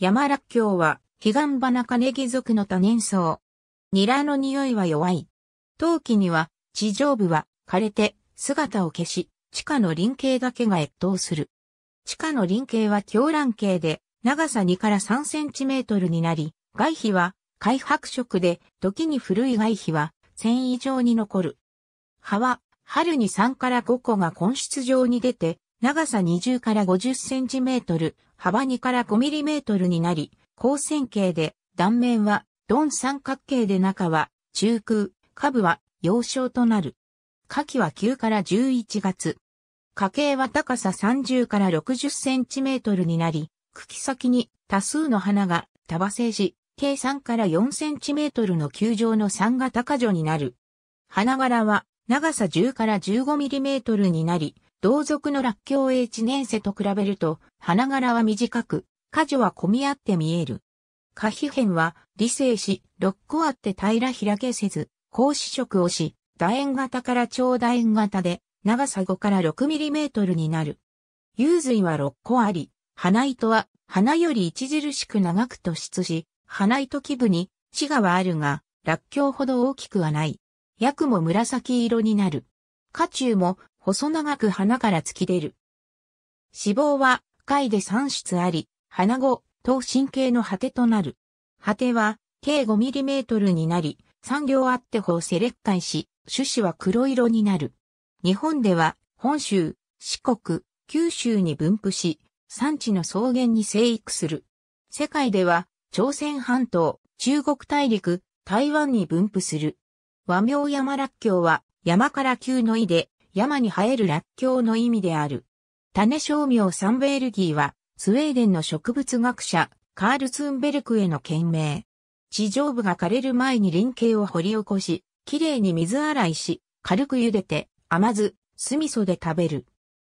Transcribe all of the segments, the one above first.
山らっきょうは、バナカネギ属の多年草。ニラの匂いは弱い。冬季には、地上部は枯れて姿を消し、地下の林径だけが越冬する。地下の林径は狂乱径で、長さ2から3センチメートルになり、外皮は開白色で、時に古い外皮は繊維状に残る。葉は春に3から5個が根室状に出て、長さ20から50センチメートル、幅2から5ミリメートルになり、高線形で、断面は、鈍三角形で中は、中空、下部は、幼少となる。下季は9から11月。家計は高さ30から60センチメートルになり、茎先に多数の花が束生し、計3から4センチメートルの球状の3型果女になる。花柄は長さ10から15ミリメートルになり、同族のラッキョウ世と比べると、花柄は短く、果樹は混み合って見える。花皮片は理性し、6個あって平ら開けせず、格子色をし、楕円型から超楕円型で、長さ5から6ミリメートルになる。幽髄は6個あり、花糸は花より著しく長く突出し、花糸基部に、死がはあるが、ラッキョウほど大きくはない。薬も紫色になる。花中も細長く花から突き出る。脂肪は貝で3出あり、花後、等神経の果てとなる。果ては計5トルになり、産業あって方セレッカイし、種子は黒色になる。日本では本州、四国、九州に分布し、産地の草原に生育する。世界では朝鮮半島、中国大陸、台湾に分布する。和名山らっきょうは、山から急の意で、山に生えるらっきょうの意味である。種商名サンベールギーは、スウェーデンの植物学者、カールツンベルクへの懸命。地上部が枯れる前に輪形を掘り起こし、きれいに水洗いし、軽く茹でて、甘酢、酢味噌で食べる。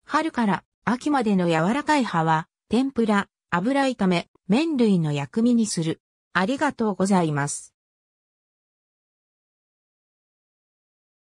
春から秋までの柔らかい葉は、天ぷら、油炒め、麺類の薬味にする。ありがとうございます。